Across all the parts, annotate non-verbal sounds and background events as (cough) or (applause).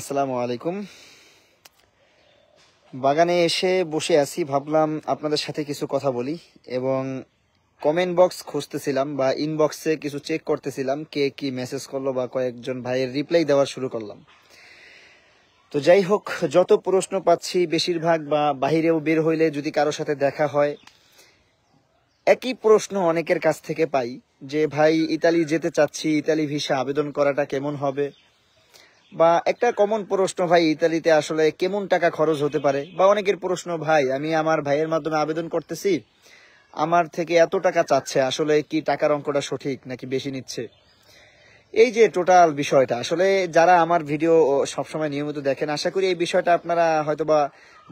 আসসালামু আলাইকুম বাগানে এসে বসে আছি ভাবলাম আপনাদের সাথে কিছু কথা বলি এবং কমেন্ট বক্স খুঁজতেছিলাম বা ইনবক্সে কিছু চেক করতেছিলাম কে কি মেসেজ করলো বা কয়েকজন ভাইয়ের রিপ্লাই দেওয়া শুরু করলাম তো যাই হোক যত প্রশ্ন পাচ্ছি বেশিরভাগ বা বাহিরেও বের হইলে যদি কারো সাথে দেখা হয় একই প্রশ্ন অনেকের কাছ থেকে পাই যে ভাই ইতালি যেতে চাচ্ছি ইতালি ভিসা আবেদন করাটা কেমন হবে বা একটা কমন প্রশ্ন ভাই ইতালিতে আসলে কেমন টাকা খরচ হতে পারে বা অনেকের প্রশ্ন ভাই আমি আমার ভাইয়ের মাধ্যমে আবেদন করতেছি আমার থেকে এত টাকা চাচ্ছে আসলে কি টাকার অঙ্কটা সঠিক নাকি বেশি নিচ্ছে এই যে টোটাল বিষয়টা আসলে যারা আমার ভিডিও সবসময় নিয়মিত দেখেন আশা করি এই বিষয়টা আপনারা হয়তোবা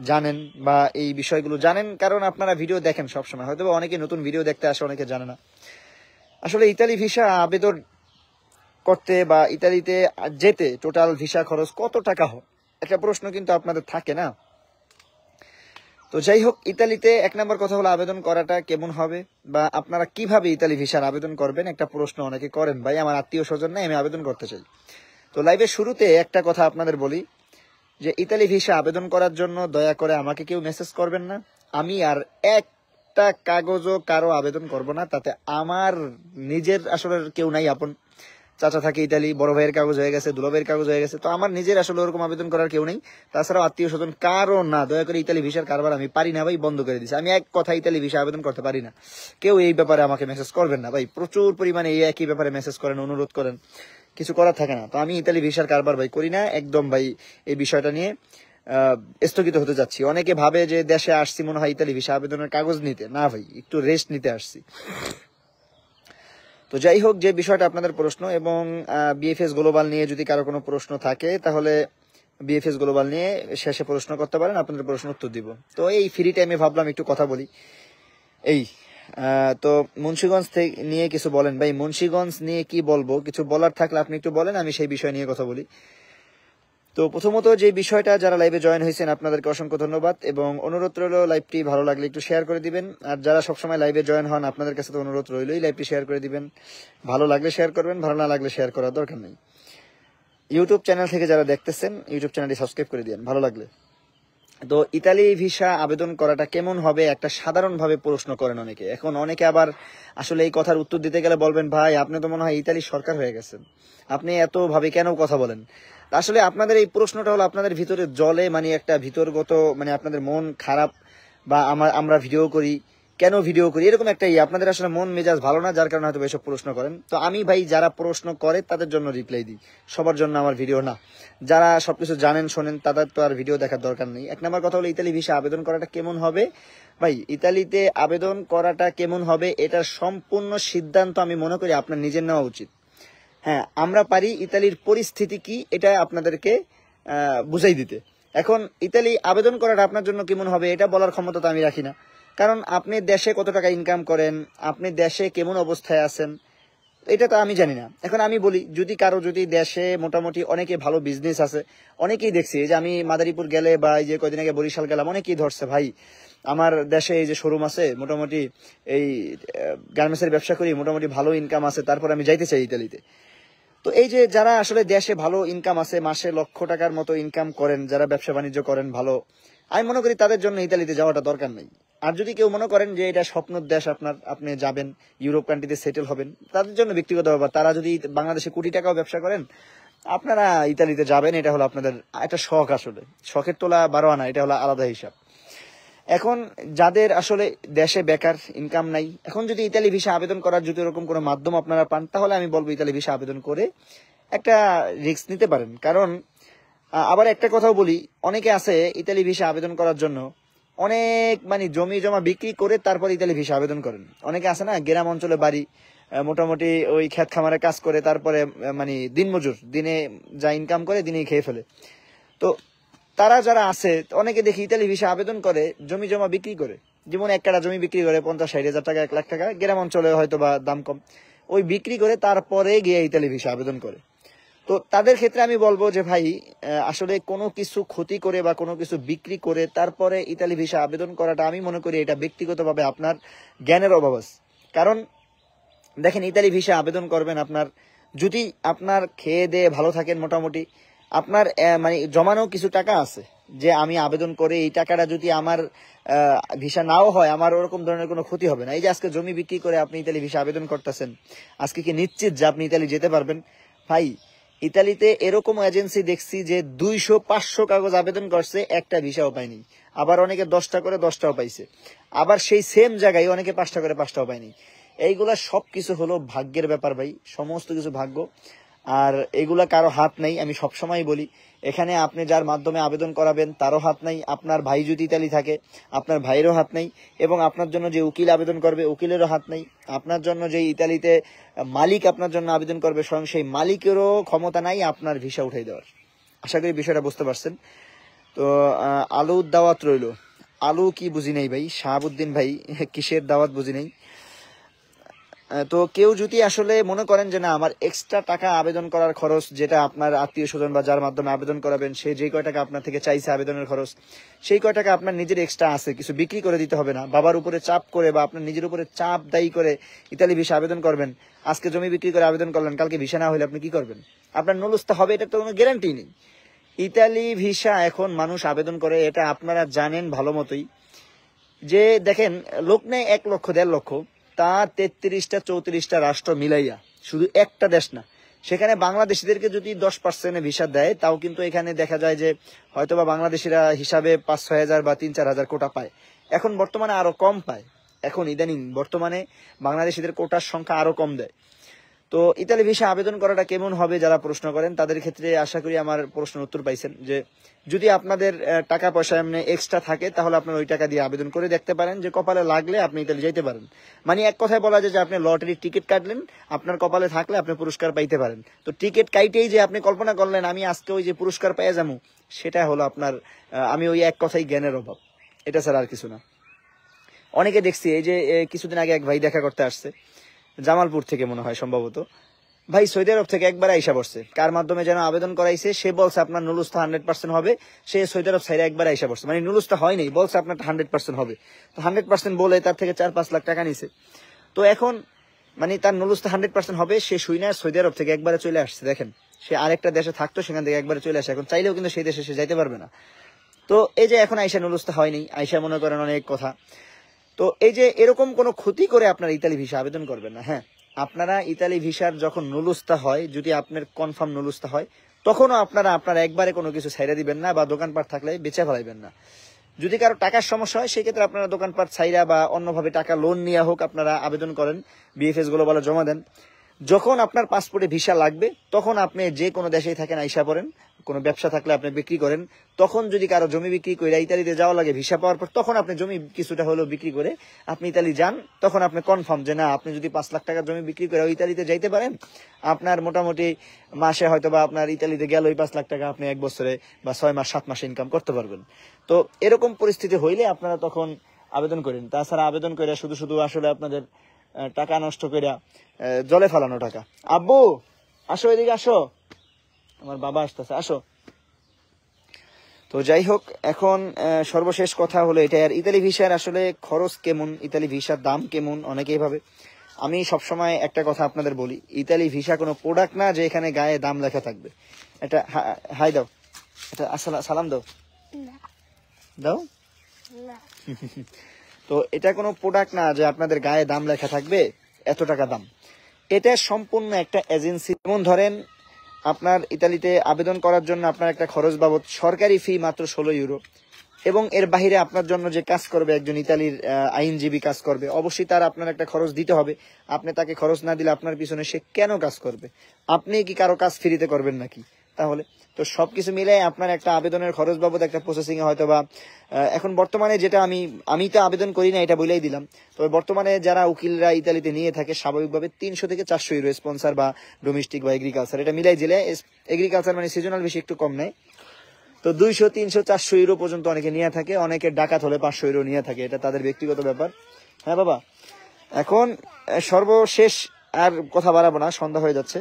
জানেন বা এই বিষয়গুলো জানেন কারণ আপনারা ভিডিও দেখেন সবসময় হয়তোবা অনেকে নতুন ভিডিও দেখতে আসে অনেকে জানে না আসলে ইতালি ভিসা আবেদন করতে বা ইতালিতে যেতে টোটাল ভিসা খরচ কত টাকা হয় একটা প্রশ্ন কিন্তু আপনাদের থাকে না তো যাই হোক ইতালিতে এক নম্বর কথা হলো আবেদন করাটা কেমন হবে বা আপনারা কিভাবে ইতালি ভিসার আবেদন করবেন একটা প্রশ্ন অনেকে করেন ভাই আমার আত্মীয় স্বজন নাই আমি আবেদন করতে চাই তো লাইভের শুরুতে একটা কথা আপনাদের বলি যে ইতালি ভিসা আবেদন করার জন্য দয়া করে আমাকে কেউ মেসেজ করবেন না আমি আর একটা কাগজও কারো আবেদন করব না তাতে আমার নিজের আসলে কেউ নাই আপন চাচা থাকে ইতালি বড় ভাইয়ের কাগজ হয়ে গেছে দুলো ভাইয়ের কাগজ হয়ে গেছে তো আমার নিজের আসলে ওরকম আবেদন করার কেউ নেই তাছাড়াও আত্মীয় স্বজন কারো না দয়া করে ইতালি ভিসার কারবার আমি পারি না ভাই বন্ধ করে দিচ্ছি আমি এক কথা ইতালি ভিসা আবেদন করতে পারি না কেউ এই ব্যাপারে আমাকে মেসেজ করবেন না ভাই প্রচুর পরিমাণে এই একই ব্যাপারে মেসেজ করেন অনুরোধ করেন কিছু করার থাকে না তো আমি ইতালি ভিসার কারবার ভাই করি না একদম ভাই এই বিষয়টা নিয়ে স্থগিত হতে যাচ্ছি অনেকে ভাবে যে দেশে আসছি মনে হয় ইতালি ভিসা আবেদনের কাগজ নিতে না ভাই একটু রেস্ট নিতে আসছি তো যাই হোক যে বিষয়টা আপনাদের প্রশ্ন এবং বিএফএস গ্লোবাল নিয়ে যদি কারো কোনো প্রশ্ন থাকে তাহলে বিএফএস গ্লোবাল নিয়ে শেষে প্রশ্ন করতে পারেন আপনাদের প্রশ্ন উত্তর দিব তো এই ফ্রি টাইমে ভাবলাম একটু কথা বলি এই তো মুন্সীগঞ্জ থেকে নিয়ে কিছু বলেন ভাই মুন্সীগঞ্জ নিয়ে কি বলবো কিছু বলার থাকলে আপনি একটু বলেন আমি সেই বিষয় নিয়ে কথা বলি তো প্রথমত যে বিষয়টা যারা লাইভে জয়েন হয়েছেন আপনাদেরকে অসংখ্য ধন্যবাদ এবং অনুরোধ রইল লাইভটি ভালো লাগলে একটু শেয়ার করে দিবেন আর যারা সবসময় লাইভে জয়েন হন আপনাদের কাছে তো অনুরোধ রইলই লাইভটি শেয়ার করে দিবেন ভালো লাগলে শেয়ার করবেন ভালো না লাগলে শেয়ার করার দরকার নেই ইউটিউব চ্যানেল থেকে যারা দেখতেছেন ইউটিউব চ্যানেলটি সাবস্ক্রাইব করে দিন ভালো লাগলে তো ইতালি ভিসা আবেদন করাটা কেমন হবে একটা সাধারণভাবে প্রশ্ন করেন অনেকে এখন অনেকে আবার আসলে এই কথার উত্তর দিতে গেলে বলবেন ভাই আপনি তো মনে হয় ইতালি সরকার হয়ে গেছেন আপনি এতভাবে কেন কথা বলেন আসলে আপনাদের এই প্রশ্নটা হলো আপনাদের ভিতরে জলে মানে একটা ভিতরগত মানে আপনাদের মন খারাপ বা আমরা ভিডিও করি কেন ভিডিও করি এরকম একটা ইয়ে আপনাদের আসলে মন মেজাজ ভালো না যার কারণে হয়তো এসব প্রশ্ন করেন তো আমি ভাই যারা প্রশ্ন করে তাদের জন্য রিপ্লাই দিই সবার জন্য আমার ভিডিও না যারা সবকিছু জানেন শোনেন তাদের তো আর ভিডিও দেখার দরকার নেই এক নম্বর কথা হলো ইতালি ভিসা আবেদন করাটা কেমন হবে ভাই ইতালিতে আবেদন করাটা কেমন হবে এটার সম্পূর্ণ সিদ্ধান্ত আমি মনে করি আপনার নিজের নেওয়া উচিত হ্যাঁ আমরা পারি ইতালির পরিস্থিতি কি এটা আপনাদেরকে বুঝাই দিতে এখন ইতালি আবেদন করাটা আপনার জন্য কেমন হবে এটা বলার ক্ষমতা তো আমি রাখি না কারণ আপনি দেশে কত টাকা ইনকাম করেন আপনি দেশে কেমন অবস্থায় আছেন এটা তো আমি জানি না এখন আমি বলি যদি কারো যদি দেশে মোটামুটি অনেকে ভালো বিজনেস আছে অনেকেই দেখছি যে আমি মাদারীপুর গেলে বা এই যে কদিন আগে বরিশাল গেলাম অনেকেই ধরছে ভাই আমার দেশে এই যে শোরুম আছে মোটামুটি এই গার্মেন্টসের ব্যবসা করি মোটামুটি ভালো ইনকাম আছে তারপর আমি যাইতে চাই ইতালিতে তো এই যে যারা আসলে দেশে ভালো ইনকাম আছে মাসে লক্ষ টাকার মতো ইনকাম করেন যারা ব্যবসা বাণিজ্য করেন ভালো আমি মনে করি তাদের জন্য ইতালিতে যাওয়াটা দরকার নেই আর যদি কেউ মনে করেন যে এটা স্বপ্নের দেশ আপনার আপনি যাবেন ইউরোপ কান্ট্রিতে সেটেল হবেন তাদের জন্য ব্যক্তিগত ব্যাপার তারা যদি বাংলাদেশে কোটি টাকাও ব্যবসা করেন আপনারা ইতালিতে যাবেন এটা হলো আপনাদের একটা শখ আসলে শখের তোলা বারো আনা এটা হলো আলাদা হিসাব এখন যাদের আসলে দেশে বেকার ইনকাম নাই এখন যদি ইতালি ভিসা আবেদন করার যদি এরকম কোনো মাধ্যম আপনারা পান তাহলে আমি বলবো ইতালি ভিসা আবেদন করে একটা রিস্ক নিতে পারেন কারণ আবার একটা কথাও বলি অনেকে আছে ইতালি ভিসা আবেদন করার জন্য অনেক মানে জমি জমা বিক্রি করে তারপর ইতালি ভিসা আবেদন করেন অনেকে আছে না গ্রাম অঞ্চলে বাড়ি মোটামুটি ওই খেত খামারে কাজ করে তারপরে মানে দিনমজুর দিনে যা ইনকাম করে দিনে খেয়ে ফেলে তো তারা যারা আছে অনেকে দেখি ইতালি ভিসা আবেদন করে জমি জমা বিক্রি করে যেমন এক কাটা জমি বিক্রি করে পঞ্চাশ ষাট হাজার টাকা এক লাখ টাকা গ্রাম অঞ্চলে হয়তো বা দাম কম ওই বিক্রি করে তারপরে গিয়ে ইতালি ভিসা আবেদন করে তো তাদের ক্ষেত্রে আমি বলবো যে ভাই আসলে কোনো কিছু ক্ষতি করে বা কোনো কিছু বিক্রি করে তারপরে ইতালি ভিসা আবেদন করাটা আমি মনে করি এটা ব্যক্তিগতভাবে আপনার জ্ঞানের অভাব কারণ দেখেন ইতালি ভিসা আবেদন করবেন আপনার যদি আপনার খেয়ে দেয়ে ভালো থাকেন মোটামুটি আপনার মানে জমানো কিছু টাকা আছে যে আমি আবেদন করে এই টাকাটা যদি আমার ভিসা নাও হয় আমার ওরকম ধরনের কোনো ক্ষতি হবে না এই যে আজকে জমি বিক্রি করে আপনি ইতালি ভিসা আবেদন করতেছেন আজকে কি নিশ্চিত যে আপনি ইতালি যেতে পারবেন ভাই ইতালিতে এরকম এজেন্সি দেখছি যে দুইশো পাঁচশো কাগজ আবেদন করছে একটা ভিসাও পায়নি আবার অনেকে দশটা করে দশটাও পাইছে আবার সেই সেম জায়গায় অনেকে পাঁচটা করে পাঁচটাও পায়নি এইগুলা সব কিছু হলো ভাগ্যের ব্যাপার ভাই সমস্ত কিছু ভাগ্য আর এগুলা কারো হাত নেই আমি সবসময় বলি এখানে আপনি যার মাধ্যমে আবেদন করাবেন তারও হাত নেই আপনার ভাই যদি ইতালি থাকে আপনার ভাইয়েরও হাত নেই এবং আপনার জন্য যে উকিল আবেদন করবে উকিলেরও হাত নেই আপনার জন্য যে ইতালিতে মালিক আপনার জন্য আবেদন করবে স্বয়ং সেই মালিকেরও ক্ষমতা নাই আপনার ভিসা উঠাই দেওয়ার আশা করি বিষয়টা বুঝতে পারছেন তো আলুর দাওয়াত রইল আলু কি বুঝি নেই ভাই শাহাবুদ্দিন ভাই কিসের দাওয়াত বুঝি নেই তো কেউ যদি আসলে মনে করেন যে না আমার এক্সট্রা টাকা আবেদন করার খরচ যেটা আপনার আত্মীয় স্বজন বা যার মাধ্যমে আবেদন করাবেন সে যে কয় টাকা আপনার থেকে চাইছে আবেদনের খরচ সেই কয় টাকা আপনার নিজের এক্সট্রা আছে কিছু বিক্রি করে দিতে হবে না বাবার উপরে চাপ করে বা আপনার নিজের উপরে চাপ দায়ী করে ইতালি ভিসা আবেদন করবেন আজকে জমি বিক্রি করে আবেদন করলেন কালকে ভিসা না হলে আপনি কি করবেন আপনার নলস্তা হবে এটা তো কোনো গ্যারান্টি নেই ইতালি ভিসা এখন মানুষ আবেদন করে এটা আপনারা জানেন ভালো মতোই যে দেখেন লোক নেয় এক লক্ষ দেড় লক্ষ তা তেত্রিশটা চৌত্রিশটা রাষ্ট্র মিলাইয়া শুধু একটা দেশ না সেখানে বাংলাদেশিদেরকে যদি দশ পার্সেন্টে ভিসা দেয় তাও কিন্তু এখানে দেখা যায় যে হয়তোবা বাংলাদেশিরা হিসাবে পাঁচ ছয় হাজার বা তিন চার হাজার কোটা পায় এখন বর্তমানে আরো কম পায় এখন ইদানিং বর্তমানে বাংলাদেশিদের কোটার সংখ্যা আরো কম দেয় তো ইতালি ভিসা আবেদন করাটা কেমন হবে যারা প্রশ্ন করেন তাদের ক্ষেত্রে আশা করি আমার প্রশ্নের উত্তর পাইছেন যে যদি আপনাদের টাকা পয়সা এমনি এক্সট্রা থাকে তাহলে আপনারা ওই টাকা দিয়ে আবেদন করে দেখতে পারেন যে কপালে লাগলে আপনি ইতালি যাইতে পারেন মানে এক কথায় বলা যায় যে আপনি লটারির টিকিট কাটলেন আপনার কপালে থাকলে আপনি পুরস্কার পাইতে পারেন তো টিকিট কাইটেই যে আপনি কল্পনা করলেন আমি আজকে ওই যে পুরস্কার পেয়ে যাবো সেটা হলো আপনার আমি ওই এক কথাই জ্ঞানের অভাব এটা ছাড়া আর কিছু না অনেকে দেখছি এই যে কিছুদিন আগে এক ভাই দেখা করতে আসছে জামালপুর থেকে মনে হয় সম্ভবত ভাই সৌদি আরব থেকে একবার আইসা পড়ছে কার মাধ্যমে যেন আবেদন করাইছে সে বলছে আপনার নুলুস্তা হান্ড্রেড পার্সেন্ট হবে সে সৌদি আরব সাইডে একবার আইসা পড়ছে মানে নুলুস্তা হয়নি বলছে আপনার হান্ড্রেড পার্সেন্ট হবে তো হান্ড্রেড পার্সেন্ট বলে তার থেকে চার পাঁচ লাখ টাকা নিছে তো এখন মানে তার নুলুস্তা হান্ড্রেড পার্সেন্ট হবে সে না সৌদি আরব থেকে একবারে চলে আসছে দেখেন সে আরেকটা দেশে থাকতো সেখান থেকে একবারে চলে আসে এখন চাইলেও কিন্তু সেই দেশে সে যাইতে পারবে না তো এই যে এখন আইসা নুলুস্তা হয়নি আইসা মনে করেন অনেক কথা তো এই যে এরকম কোনো ক্ষতি করে আপনার ইতালি ভিসা আবেদন করবেন না হ্যাঁ আপনারা ইতালি ভিসার যখন নুলুস্তা হয় যদি আপনার কনফার্ম নুলুস্তা হয় তখনও আপনারা আপনারা একবারে কোনো কিছু ছাইরা দিবেন না বা দোকানপাট থাকলে বেচা ফেলাইবেন না যদি কারো টাকার সমস্যা হয় সেক্ষেত্রে আপনারা দোকানপাট ছাইরা বা অন্যভাবে টাকা লোন নিয়ে হোক আপনারা আবেদন করেন বিএফএস বলে জমা দেন যখন আপনার পাসপোর্টে ভিসা লাগবে তখন আপনি যে কোনো দেশেই থাকেন আইসা পড়েন কোনো ব্যবসা থাকলে আপনি বিক্রি করেন তখন যদি কারো জমি বিক্রি করে ইতালিতে যাওয়া লাগে ভিসা পাওয়ার পর তখন আপনি জমি কিছুটা হলেও বিক্রি করে আপনি ইতালি যান তখন আপনি কনফার্ম যে না আপনি যদি পাঁচ লাখ টাকার জমি বিক্রি করে ইতালিতে যাইতে পারেন আপনার মোটামুটি মাসে হয়তো বা আপনার ইতালিতে গেল ওই পাঁচ লাখ টাকা আপনি এক বছরে বা ছয় মাস সাত মাসে ইনকাম করতে পারবেন তো এরকম পরিস্থিতি হইলে আপনারা তখন আবেদন করেন তাছাড়া আবেদন করে শুধু শুধু আসলে আপনাদের টাকা নষ্ট করে জলে ফালানো টাকা আব্বু আসো এদিকে আসো আমার বাবা আসতেছে আসো তো যাই হোক এখন সর্বশেষ কথা হলো এটা আর ইতালি ভিসার আসলে খরচ কেমন ইতালি ভিসার দাম কেমন অনেকেই ভাবে আমি সবসময় একটা কথা আপনাদের বলি ইতালি ভিসা কোনো প্রোডাক্ট না যে এখানে গায়ে দাম লেখা থাকবে এটা হাই দাও এটা সালাম দাও দাও তো এটা কোনো প্রোডাক্ট না যে আপনাদের গায়ে দাম লেখা থাকবে এত টাকা দাম এটা সম্পূর্ণ একটা এজেন্সি যেমন ধরেন আপনার ইতালিতে আবেদন করার জন্য আপনার একটা খরচ বাবদ সরকারি ফি মাত্র ষোলো ইউরো এবং এর বাহিরে আপনার জন্য যে কাজ করবে একজন ইতালির আইনজীবী কাজ করবে অবশ্যই তার আপনার একটা খরচ দিতে হবে আপনি তাকে খরচ না দিলে আপনার পিছনে সে কেন কাজ করবে আপনি কি কারো কাজ ফ্রিতে করবেন নাকি তাহলে তো সবকিছু মিলে আপনার একটা আবেদনের খরচ বাবদ একটা প্রসেসিং হয়তো বা এখন বর্তমানে যেটা আমি আমি তো আবেদন করি না এটা বলেই দিলাম তবে বর্তমানে যারা উকিলরা ইতালিতে নিয়ে থাকে স্বাভাবিকভাবে তিনশো থেকে চারশো ইউরো স্পন্সার বা ডোমেস্টিক বা এগ্রিকালচার এটা মিলাই দিলে এগ্রিকালচার মানে সিজনাল বেশি একটু কম নেয় তো দুইশো তিনশো চারশো ইউরো পর্যন্ত অনেকে নিয়ে থাকে অনেকে ডাকাত হলে পাঁচশো ইউরো নিয়ে থাকে এটা তাদের ব্যক্তিগত ব্যাপার হ্যাঁ বাবা এখন সর্বশেষ আর কথা বাড়াবো না সন্ধ্যা হয়ে যাচ্ছে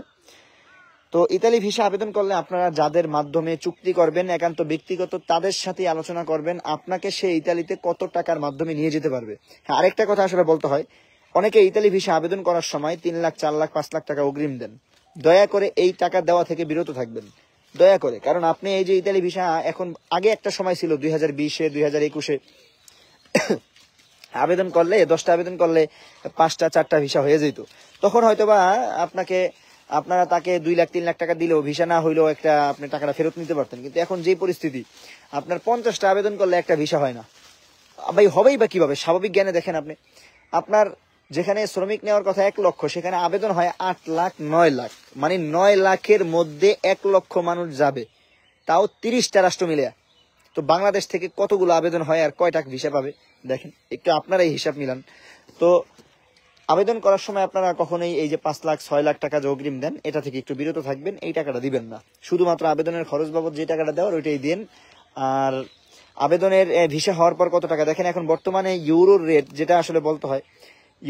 তো ইতালি ভিসা আবেদন করলে আপনারা যাদের মাধ্যমে চুক্তি করবেন একান্ত ব্যক্তিগত তাদের সাথে আলোচনা করবেন আপনাকে সে ইতালিতে কত টাকার মাধ্যমে নিয়ে যেতে পারবে হ্যাঁ আরেকটা কথা আসলে বলতে হয় অনেকে ইতালি ভিসা আবেদন করার সময় তিন লাখ চার লাখ পাঁচ লাখ টাকা অগ্রিম দেন দয়া করে এই টাকা দেওয়া থেকে বিরত থাকবেন দয়া করে কারণ আপনি এই যে ইতালি ভিসা এখন আগে একটা সময় ছিল দুই হাজার বিশে দুই হাজার একুশে (coughs) আবেদন করলে দশটা আবেদন করলে পাঁচটা চারটা ভিসা হয়ে যেত তখন হয়তোবা আপনাকে আপনারা তাকে দুই লাখ তিন লাখ টাকা দিলেও ভিসা না হইলেও একটা আপনি টাকাটা ফেরত নিতে পারতেন কিন্তু এখন যে পরিস্থিতি আপনার পঞ্চাশটা আবেদন করলে একটা ভিসা হয় না ভাই হবেই বা কিভাবে স্বাভাবিক জ্ঞানে দেখেন আপনি আপনার যেখানে শ্রমিক নেওয়ার কথা এক লক্ষ সেখানে আবেদন হয় আট লাখ নয় লাখ মানে নয় লাখের মধ্যে এক লক্ষ মানুষ যাবে তাও তিরিশটা রাষ্ট্র মিলে তো বাংলাদেশ থেকে কতগুলো আবেদন হয় আর কয় টাকা ভিসা পাবে দেখেন একটু আপনারাই হিসাব মিলান তো আবেদন করার সময় আপনারা কখনোই এই যে পাঁচ লাখ ছয় লাখ টাকা যে অগ্রিম দেন এটা থেকে একটু বিরত থাকবেন এই টাকাটা দিবেন না শুধুমাত্র আবেদনের খরচ বাবদ যে টাকাটা দেওয়ার ওইটাই দিন আর আবেদনের ভিসা হওয়ার পর কত টাকা দেখেন এখন বর্তমানে ইউরোর রেট যেটা আসলে বলতে হয়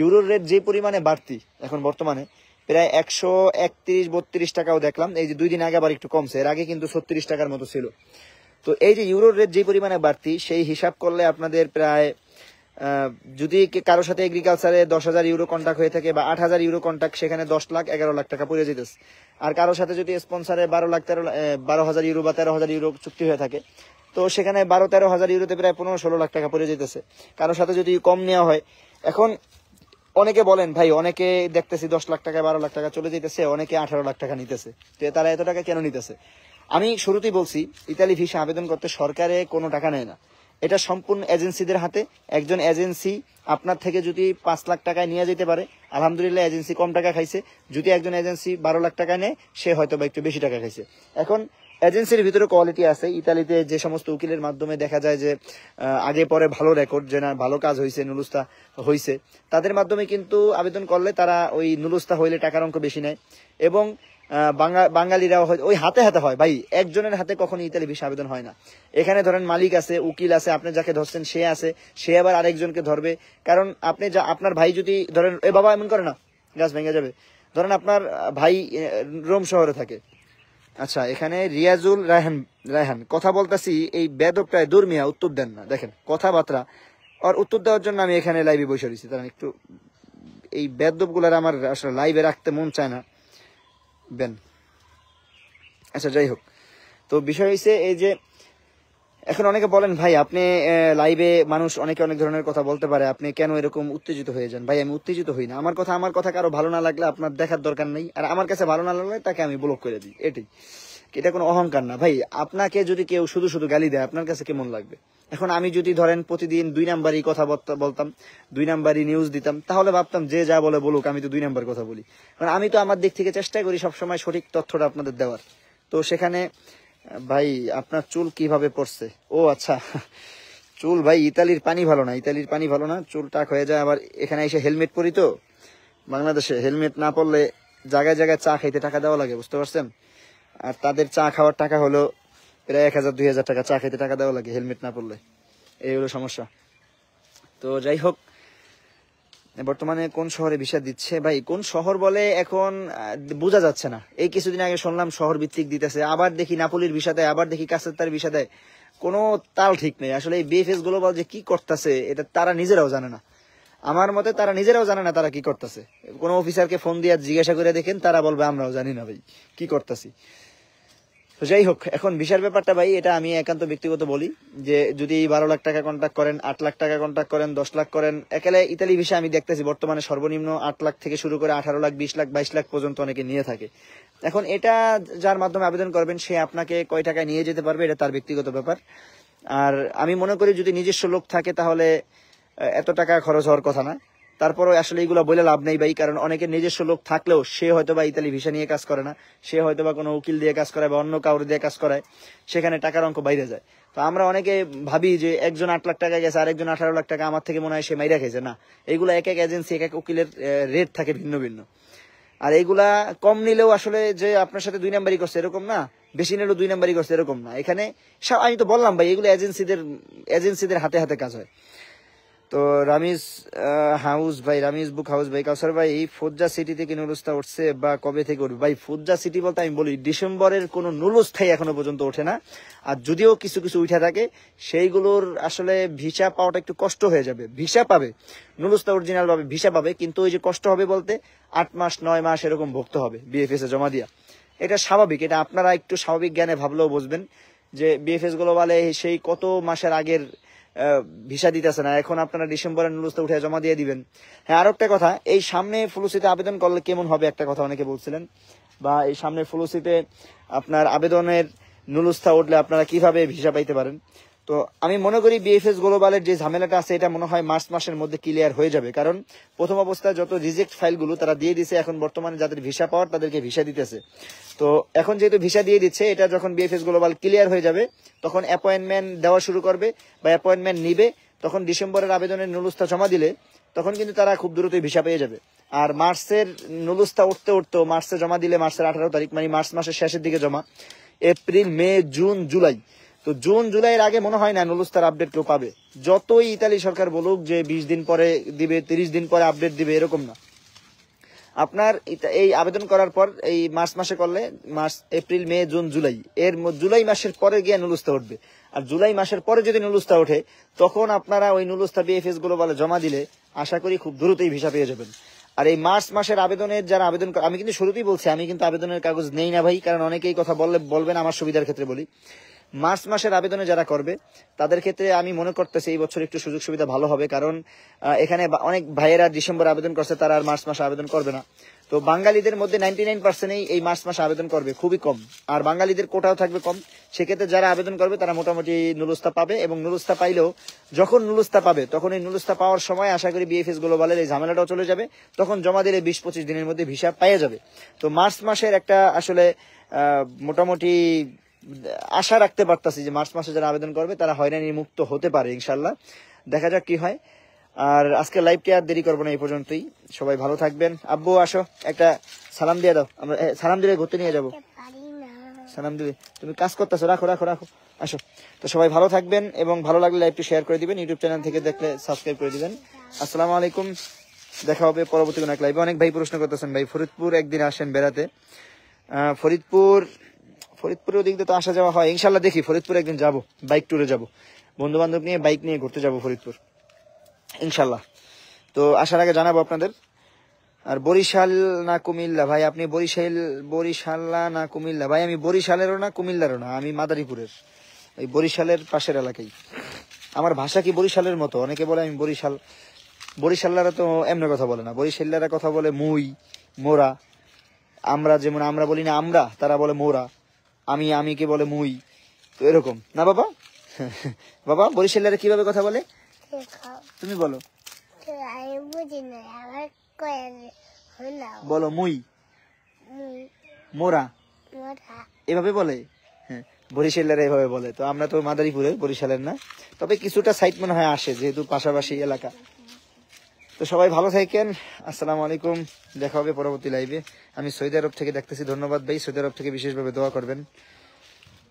ইউরোর রেট যে পরিমাণে বাড়তি এখন বর্তমানে প্রায় একশো একত্রিশ বত্রিশ টাকাও দেখলাম এই যে দুই দিন আগে আবার একটু কমছে এর আগে কিন্তু ছত্রিশ টাকার মতো ছিল তো এই যে ইউরোর রেট যে পরিমাণে বাড়তি সেই হিসাব করলে আপনাদের প্রায় যদি কারোর সাথে এগ্রিকালচারে দশ হাজার ইউরো কন্ট্যাক্ট হয়ে থাকে বা আট হাজার ইউরো কন্ট্যাক্ট সেখানে দশ লাখ এগারো লাখ টাকা পড়ে যেতেছে আর কারোর সাথে যদি স্পন্সারে বারো লাখ তেরো বারো হাজার ইউরো বা তেরো হাজার ইউরো চুক্তি হয়ে থাকে তো সেখানে বারো তেরো হাজার ইউরোতে প্রায় পনেরো ষোলো লাখ টাকা পড়ে যেতেছে কারোর সাথে যদি কম নেওয়া হয় এখন অনেকে বলেন ভাই অনেকে দেখতেছি দশ লাখ টাকা বারো লাখ টাকা চলে যেতেছে অনেকে আঠারো লাখ টাকা নিতেছে তো তারা এত টাকা কেন নিতেছে আমি শুরুতেই বলছি ইতালি ভিসা আবেদন করতে সরকারে কোনো টাকা নেয় না এটা সম্পূর্ণ এজেন্সিদের হাতে একজন এজেন্সি আপনার থেকে যদি পাঁচ লাখ টাকায় নিয়ে যেতে পারে আলহামদুলিল্লাহ এজেন্সি কম টাকা খাইছে যদি একজন এজেন্সি বারো লাখ টাকা নেয় সে হয়তো বা একটু বেশি টাকা খাইছে এখন এজেন্সির ভিতরে কোয়ালিটি আছে ইতালিতে যে সমস্ত উকিলের মাধ্যমে দেখা যায় যে আগে পরে ভালো রেকর্ড যে না ভালো কাজ হয়েছে নুলুস্তা হয়েছে তাদের মাধ্যমে কিন্তু আবেদন করলে তারা ওই নুলুস্তা হইলে টাকার অঙ্ক বেশি নেয় এবং বাঙালিরা ওই হাতে হাতে হয় ভাই একজনের হাতে কখনো ইতালি ভিসা আবেদন হয় না এখানে ধরেন মালিক আছে উকিল আছে আপনি যাকে ধরছেন সে আছে সে আবার আরেকজনকে ধরবে কারণ আপনি যা আপনার ভাই যদি ধরেন এ বাবা এমন করে না গাছ ভেঙে যাবে ধরেন আপনার ভাই রোম শহরে থাকে আচ্ছা এখানে রিয়াজুল রায়হান রায়হান কথা বলতেছি এই বেদকটায় দুর্মিয়া উত্তর দেন না দেখেন কথাবার্তা আর উত্তর দেওয়ার জন্য আমি এখানে লাইভে বসে রয়েছি তার মানে একটু এই বেদবগুলার আমার আসলে লাইভে রাখতে মন চায় না দেন আচ্ছা যাই হোক তো বিষয় হয়েছে এই যে এখন অনেকে বলেন ভাই আপনি লাইভে মানুষ অনেকে অনেক ধরনের কথা বলতে পারে আপনি কেন এরকম উত্তেজিত হয়ে যান ভাই আমি উত্তেজিত হই না আমার কথা আমার কথা কারো ভালো না লাগলে আপনার দেখার দরকার নেই আর আমার কাছে ভালো না লাগলে তাকে আমি ব্লক করে দিই এটাই এটা কোনো অহংকার না ভাই আপনাকে যদি কেউ শুধু শুধু গালি দেয় আপনার কাছে কেমন লাগবে এখন আমি যদি ধরেন প্রতিদিন দুই নাম্বারই কথা বলতাম দুই নাম্বারই নিউজ দিতাম তাহলে ভাবতাম যে যা বলে বলুক আমি তো দুই নাম্বার কথা বলি কারণ আমি তো আমার দিক থেকে চেষ্টা করি সবসময় সঠিক তথ্যটা আপনাদের দেওয়ার তো সেখানে ভাই আপনার চুল কিভাবে পড়ছে ও আচ্ছা চুল ভাই ইতালির পানি ভালো না ইতালির পানি ভালো না চুল টাক হয়ে যায় আবার এখানে এসে হেলমেট পরি তো বাংলাদেশে হেলমেট না পড়লে জায়গায় জায়গায় চা খাইতে টাকা দেওয়া লাগে বুঝতে পারছেন আর তাদের চা খাওয়ার টাকা হলো প্রায় এক হাজার দুই হাজার টাকা চা খেতে টাকা দেওয়া লাগে হেলমেট না পড়লে এই হলো সমস্যা তো যাই হোক বর্তমানে কোন শহরে ভিসা দিচ্ছে ভাই কোন শহর বলে এখন বোঝা যাচ্ছে না এই কিছুদিন আগে শুনলাম শহর ভিত্তিক দিতেছে আবার দেখি নাপলির ভিসা দেয় আবার দেখি কাসেত্তার ভিসা দেয় কোনো তাল ঠিক নেই আসলে এই বিএফএস গ্লোবাল যে কি করতেছে এটা তারা নিজেরাও জানে না আমার মতে তারা নিজেরাও জানে না তারা কি করতেছে কোনো অফিসারকে ফোন দিয়ে জিজ্ঞাসা করে দেখেন তারা বলবে আমরাও জানি না ভাই কি করতেছি তো যাই হোক এখন ভিসার ব্যাপারটা ভাই এটা আমি একান্ত ব্যক্তিগত বলি যে যদি বারো লাখ টাকা কন্ট্যাক্ট করেন আট লাখ টাকা কন্ট্যাক্ট করেন দশ লাখ করেন একালে ইতালি ভিসা আমি দেখতেছি বর্তমানে সর্বনিম্ন আট লাখ থেকে শুরু করে আঠারো লাখ বিশ লাখ বাইশ লাখ পর্যন্ত অনেকে নিয়ে থাকে এখন এটা যার মাধ্যমে আবেদন করবেন সে আপনাকে কয় টাকায় নিয়ে যেতে পারবে এটা তার ব্যক্তিগত ব্যাপার আর আমি মনে করি যদি নিজস্ব লোক থাকে তাহলে এত টাকা খরচ হওয়ার কথা না তারপরও আসলে এইগুলো বলে লাভ নেই ভাই কারণ অনেকের নিজস্ব লোক থাকলেও সে হয়তো বা ইতালি ভিসা নিয়ে কাজ করে না সে হয়তো বা কোনো উকিল দিয়ে কাজ করায় বা অন্য কাউর দিয়ে কাজ করায় সেখানে টাকার অঙ্ক বাইরে যায় তো আমরা অনেকে ভাবি যে একজন আট লাখ টাকা গেছে আরেকজন আঠারো লাখ টাকা আমার থেকে মনে হয় সে মাইরা খেয়েছে না এইগুলো এক এক এজেন্সি এক এক উকিলের রেট থাকে ভিন্ন ভিন্ন আর এইগুলা কম নিলেও আসলে যে আপনার সাথে দুই নাম্বারই করছে এরকম না বেশি নিলেও দুই নাম্বারই করছে এরকম না এখানে আমি তো বললাম ভাই এগুলো এজেন্সিদের এজেন্সিদের হাতে হাতে কাজ হয় তো রামিজ হাউস ভাই রামিজ বুক হাউস ভাই কাউসার ভাই এই ফোজা সিটি থেকে নুরুস্তা উঠছে বা কবে থেকে উঠবে ভাই ফোজা সিটি বলতে আমি বলি ডিসেম্বরের কোনো নুরুস্থাই এখনো পর্যন্ত ওঠে না আর যদিও কিছু কিছু উঠে থাকে সেইগুলোর আসলে ভিসা পাওয়াটা একটু কষ্ট হয়ে যাবে ভিসা পাবে নুরুস্তা অরিজিনাল পাবে ভিসা পাবে কিন্তু ওই যে কষ্ট হবে বলতে আট মাস নয় মাস এরকম ভুগতে হবে বিএফএস এ জমা দিয়া এটা স্বাভাবিক এটা আপনারা একটু স্বাভাবিক জ্ঞানে ভাবলেও বুঝবেন যে বিএফএস গুলো বলে সেই কত মাসের আগের ভিসা দিতেছে না এখন আপনারা ডিসেম্বরের নুলুসতে উঠে জমা দিয়ে দিবেন হ্যাঁ আর একটা কথা এই সামনে ফুলুসিতে আবেদন করলে কেমন হবে একটা কথা অনেকে বলছিলেন বা এই সামনে ফুলুসিতে আপনার আবেদনের নুলুস্থা উঠলে আপনারা কিভাবে ভিসা পাইতে পারেন তো আমি মনে করি বিএফএস গ্লোবালের যে ঝামেলাটা আছে এটা মনে হয় মার্চ মাসের মধ্যে ক্লিয়ার হয়ে যাবে কারণ প্রথম অবস্থায় যত রিজেক্ট ফাইলগুলো তারা দিয়ে দিছে এখন বর্তমানে যাদের ভিসা পাওয়ার তাদেরকে ভিসা দিতেছে তো এখন যেহেতু ভিসা দিয়ে দিচ্ছে এটা যখন বিএফএস গ্লোবাল ক্লিয়ার হয়ে যাবে তখন অ্যাপয়েন্টমেন্ট দেওয়া শুরু করবে বা অ্যাপয়েন্টমেন্ট নিবে তখন ডিসেম্বরের আবেদনের নুলুস্থা জমা দিলে তখন কিন্তু তারা খুব দ্রুতই ভিসা পেয়ে যাবে আর মার্চের নুলুস্থা উঠতে উঠতেও মার্চে জমা দিলে মার্চের আঠারো তারিখ মানে মার্চ মাসের শেষের দিকে জমা এপ্রিল মে জুন জুলাই তো জুন জুলাইয়ের আগে মনে হয় না নুলুস্তার আপডেট কেউ পাবে যতই ইতালি সরকার বলুক যে বিশ দিন পরে দিবে তিরিশ দিন পরে আপডেট দিবে এরকম না আপনার এই আবেদন করার পর এই মার্চ মাসে করলে March April May June July এর জুলাই মাসের পরে গিয়ে নুলুস্তা উঠবে আর জুলাই মাসের পরে যদি নুলুস্তা ওঠে তখন আপনারা ওই নুলুস্তা বিএফএস গুলো বলে জমা দিলে আশা করি খুব দ্রুতই ভিসা পেয়ে যাবেন আর এই মার্চ মাসের আবেদনের যারা আবেদন আমি কিন্তু শুরুতেই বলছি আমি কিন্তু আবেদনের কাগজ নেই না ভাই কারণ অনেকেই কথা বললে বলবেন আমার সুবিধার ক্ষেত্রে বলি মার্চ মাসের আবেদনে যারা করবে তাদের ক্ষেত্রে আমি মনে করতেছি এই বছর একটু সুযোগ সুবিধা ভালো হবে কারণ এখানে অনেক ভাইয়েরা ডিসেম্বর আবেদন করছে তারা আর মার্চ মাসে আবেদন করবে না তো বাঙালিদের মধ্যে নাইনটি নাইন পার্সেন্টেই এই মার্চ মাসে আবেদন করবে খুবই কম আর বাঙালিদের কোটাও থাকবে কম সেক্ষেত্রে যারা আবেদন করবে তারা মোটামুটি নুলুস্তা পাবে এবং নুলুস্তা পাইলেও যখন নুলুস্তা পাবে তখন এই নুলুস্তা পাওয়ার সময় আশা করি বিএফএস গ্লোবালের এই ঝামেলাটাও চলে যাবে তখন জমা দিলে বিশ পঁচিশ দিনের মধ্যে ভিসা পাইয়ে যাবে তো মার্চ মাসের একটা আসলে মোটামুটি আশা রাখতে পারতাছি যে মার্চ মাসে যারা আবেদন করবে তারা হয়রানি মুক্ত হতে পারে ইনশাল্লাহ দেখা যাক কি হয় আর আজকে লাইভটি আর দেরি করবো না এই পর্যন্তই সবাই ভালো থাকবেন আব্বু আসো একটা সালাম দিয়ে দাও আমরা সালাম দিলে ঘুরতে নিয়ে যাবো সালাম দিলে তুমি কাজ করতেছো রাখো রাখো রাখো আসো তো সবাই ভালো থাকবেন এবং ভালো লাগলে লাইভটি শেয়ার করে দিবেন ইউটিউব চ্যানেল থেকে দেখলে সাবস্ক্রাইব করে দিবেন আসসালামু আলাইকুম দেখা হবে পরবর্তী কোনো এক লাইভে অনেক ভাই প্রশ্ন করতেছেন ভাই ফরিদপুর একদিন আসেন বেড়াতে ফরিদপুর ফরিদপুরের দিক দিয়ে তো আসা যাওয়া হয় ইনশাল্লাহ দেখি ফরিদপুরে একদিন যাব বাইক ট্যুরে যাব বন্ধু বান্ধব নিয়ে বাইক নিয়ে ঘুরতে যাব ফরিদপুর ইনশাল্লাহ তো আসার আগে জানাবো আপনাদের আর বরিশাল না কুমিল্লা ভাই আপনি বরিশাল বরিশাল্লা না কুমিল্লা ভাই আমি বরিশালেরও না কুমিল্লারও না আমি মাদারীপুরের ওই বরিশালের পাশের এলাকায় আমার ভাষা কি বরিশালের মতো অনেকে বলে আমি বরিশাল বরিশাল্লারা তো এমনি কথা বলে না বরিশাল্লারা কথা বলে মুই মোরা আমরা যেমন আমরা বলি না আমরা তারা বলে মোরা আমি আমিকে বলে মুই তো এরকম না বাবা (laughs) বাবা বরিশালারে কিভাবে কথা বলে তুমি বলো বলো মুই মোরা এভাবে বলে হ্যাঁ বরিশালের এভাবে বলে তো আমরা তো মাদারীপুরের বরিশালের না তবে কিছুটা সাইট মনে হয় আসে যেহেতু পাশাপাশি এলাকা তো সবাই ভালো থাকেন আসসালামু আলাইকুম দেখা হবে পরবর্তী লাইভে আমি সৌদি আরব থেকে দেখতেছি ধন্যবাদ ভাই সৌদি আরব থেকে বিশেষভাবে দোয়া করবেন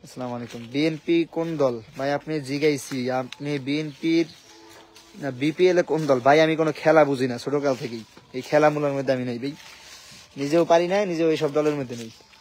আসসালামু আলাইকুম বিএনপি কোন দল ভাই আপনি জিগাইছি আপনি বিএনপির বিপিএল কোন দল ভাই আমি কোনো খেলা বুঝি না ছোটকাল থেকেই এই খেলামূলার মধ্যে আমি নেই ভাই নিজেও পারি না নিজেও এইসব দলের মধ্যে নেই